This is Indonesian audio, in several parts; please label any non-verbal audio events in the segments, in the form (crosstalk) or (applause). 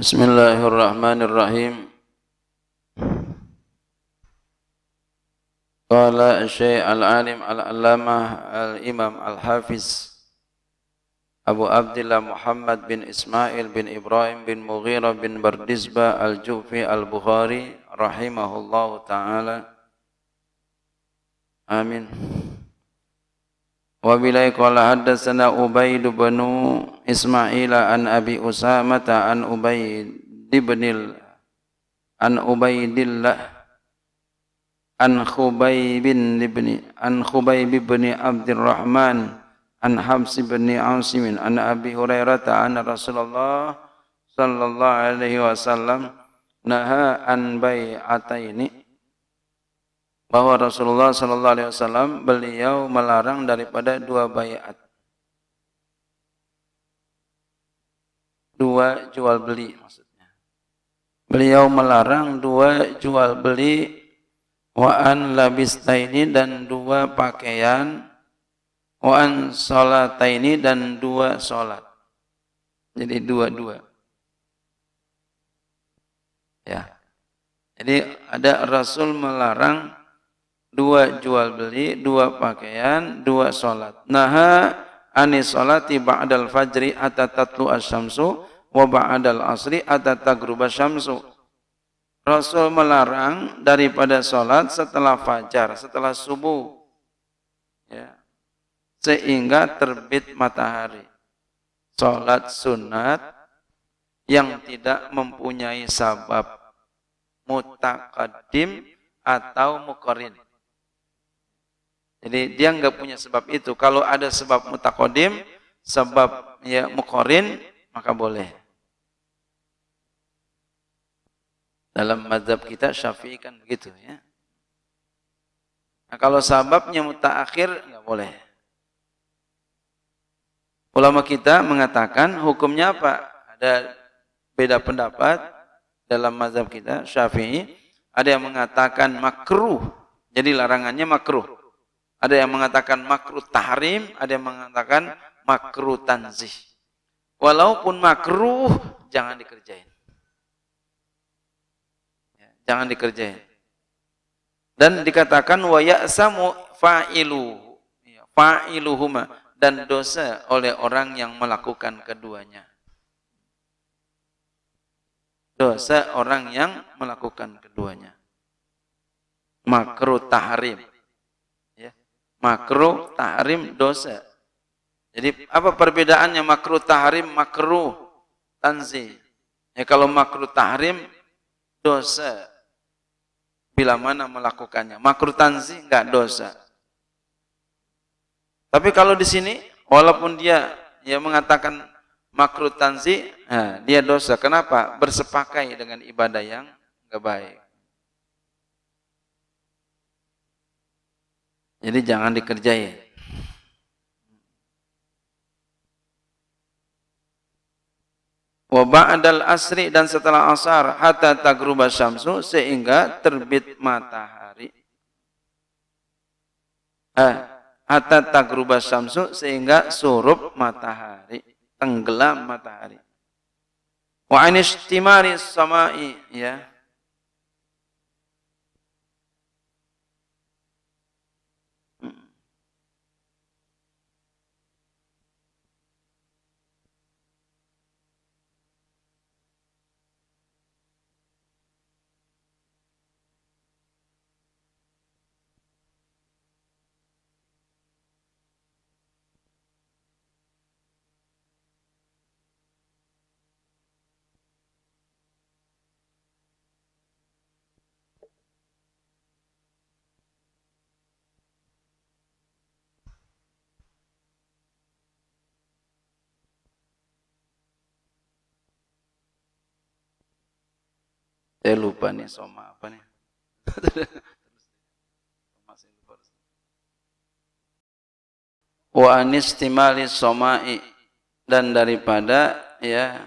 بسم الله الرحمن الرحيم قال الشيخ العالم العلامة الإمام الحافظ أبو عبد الله محمد بن إسماعيل بن إبراهيم بن مغيرة بن بردزبة الجوفي البخاري رحمه الله تعالى آمين وبلي قال حدثنا أبيد بن Ismaila an Abi Usama an Ubaid ibn an Ubaidillah an Khubayb ibn an Khubayb ibn Abdurrahman an Hafs ibn Ausim an Abi Hurairah ta Rasulullah sallallahu alaihi wasallam naha an bai'ataini bahwa Rasulullah sallallahu alaihi wasallam beliau melarang daripada dua bai'at dua jual beli maksudnya. Beliau melarang dua jual beli wa'an ini dan dua pakaian wa'an ini dan dua salat. Jadi dua-dua. Ya. Jadi ada Rasul melarang dua jual beli, dua pakaian, dua sholat. Naha anis tiba ba'dal fajri atatatlu asyamsu wa ba'dal asri atatagruba syamsu. Rasul melarang daripada salat setelah fajar, setelah subuh. Ya. Sehingga terbit matahari. Salat sunat yang tidak mempunyai sabab mutakadim atau mukorin. Jadi dia nggak punya sebab itu. Kalau ada sebab mutakadim sebab ya mukorin, maka boleh. Dalam mazhab kita Syafi'i kan begitu ya. Nah, kalau sababnya mutaakhir nggak ya boleh. Ulama kita mengatakan hukumnya apa? Ada beda pendapat dalam mazhab kita Syafi'i. Ada yang mengatakan makruh. Jadi larangannya makruh. Ada yang mengatakan makruh tahrim, ada yang mengatakan makruh tanzih. Walaupun makruh jangan dikerjain jangan dikerjain dan dikatakan wa ya'samu fa'ilu iya, fa'iluhuma dan dosa oleh orang yang melakukan keduanya dosa orang yang melakukan keduanya makruh tahrim ya makruh tahrim dosa jadi apa perbedaannya makruh tahrim makruh tanzi ya kalau makruh tahrim dosa bila mana melakukannya. Makruh tanzi enggak dosa. Tapi kalau di sini walaupun dia ya mengatakan makruh tanzi, nah, dia dosa. Kenapa? Bersepakai dengan ibadah yang enggak baik. Jadi jangan dikerjain. wa ba'dal asri dan setelah asar hatta tagruba syamsu sehingga terbit matahari eh, hatta tagruba syamsu sehingga surup matahari tenggelam matahari wa anistimari samai ya Saya eh, lupa nih soma apa nih? (laughs) Wa anistimali somai dan daripada ya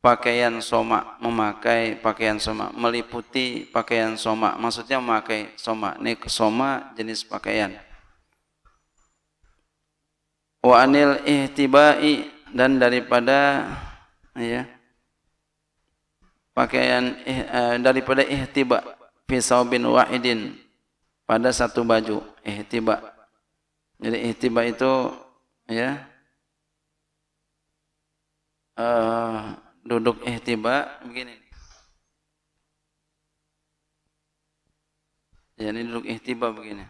pakaian soma memakai pakaian soma meliputi pakaian soma maksudnya memakai soma ini soma jenis pakaian wa anil ihtibai dan daripada ya pakaian eh, eh, daripada ihtiba pisau bin wahidin pada satu baju ihtiba jadi ihtiba itu ya uh, duduk ihtiba begini ini duduk ihtiba begini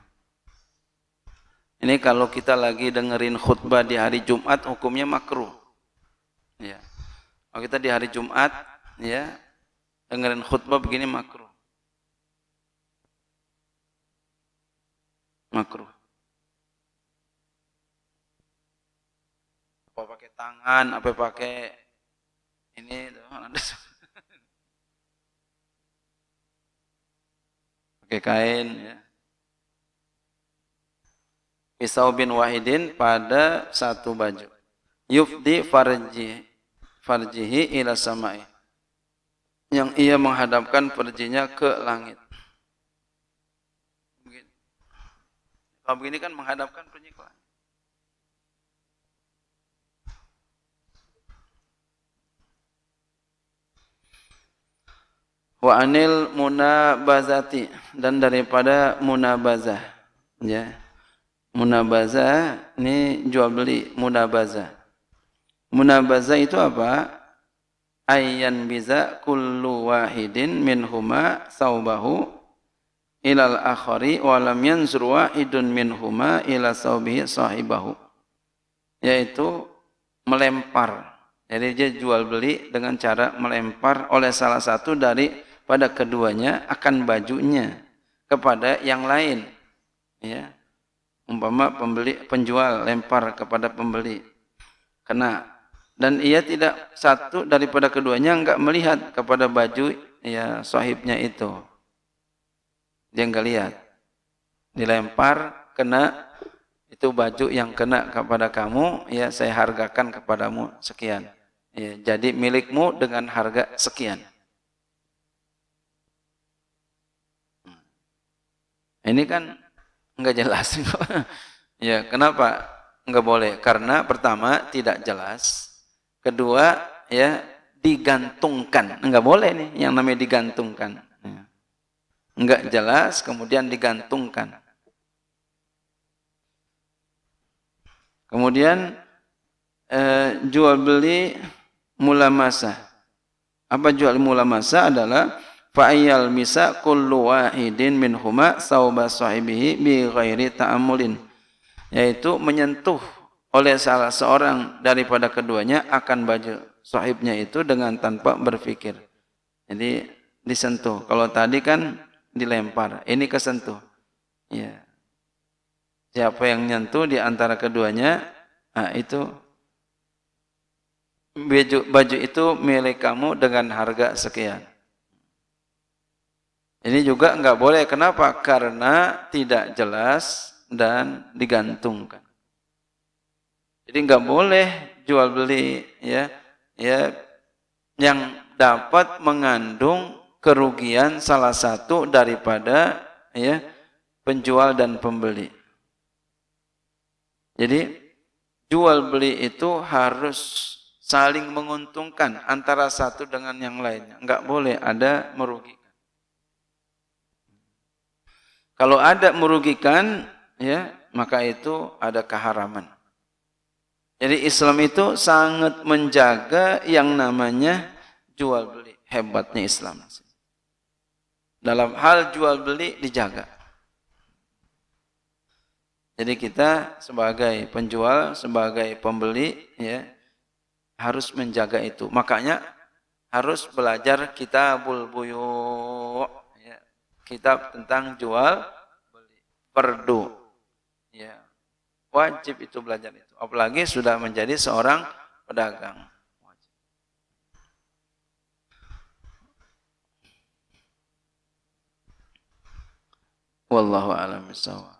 ini kalau kita lagi dengerin khutbah di hari Jumat hukumnya makruh. Ya. Kalau kita di hari Jumat ya dengerin khutbah begini makruh makruh apa pakai tangan apa pakai ini pakai kain ya pisau bin wahidin pada satu baju yufdi farji farjihi ila samai yang ia menghadapkan perjinya ke langit. Begini. Kalau begini kan menghadapkan perjinya ke langit. Wa anil munabazati dan daripada munabazah ya. Munabazah ini jual beli munabazah. Munabazah itu apa? ayyan biza kullu wahidin min huma saubahu ilal akhari wa lam yanzur wahidun huma ila saubihi sahibahu yaitu melempar jadi dia jual beli dengan cara melempar oleh salah satu dari pada keduanya akan bajunya kepada yang lain ya umpama pembeli penjual lempar kepada pembeli kena dan ia tidak satu daripada keduanya enggak melihat kepada baju ya sahibnya itu dia enggak lihat dilempar kena itu baju yang kena kepada kamu ya saya hargakan kepadamu sekian ya jadi milikmu dengan harga sekian hmm. ini kan enggak jelas (laughs) ya kenapa enggak boleh karena pertama tidak jelas Kedua, ya digantungkan. Enggak boleh nih yang namanya digantungkan. Enggak ya. jelas, kemudian digantungkan. Kemudian eh, jual beli mula masa. Apa jual mula masa adalah fa'ayyal misa kullu wahidin min huma sahibihi bi ghairi ta'amulin. Yaitu menyentuh oleh salah seorang daripada keduanya akan baju sahibnya itu dengan tanpa berpikir. Jadi disentuh. Kalau tadi kan dilempar, ini kesentuh. Ya. Siapa yang nyentuh di antara keduanya, nah itu baju, baju itu milik kamu dengan harga sekian. Ini juga enggak boleh. Kenapa? Karena tidak jelas dan digantungkan. Jadi nggak boleh jual beli ya ya yang dapat mengandung kerugian salah satu daripada ya penjual dan pembeli. Jadi jual beli itu harus saling menguntungkan antara satu dengan yang lainnya. Enggak boleh ada merugikan. Kalau ada merugikan ya, maka itu ada keharaman. Jadi Islam itu sangat menjaga yang namanya jual beli. Hebatnya Islam. Dalam hal jual beli dijaga. Jadi kita sebagai penjual, sebagai pembeli ya harus menjaga itu. Makanya harus belajar kitabul buyu ya, kitab tentang jual beli perdu ya Wajib itu belajar itu. Apalagi sudah menjadi seorang pedagang. Wallahu a'lam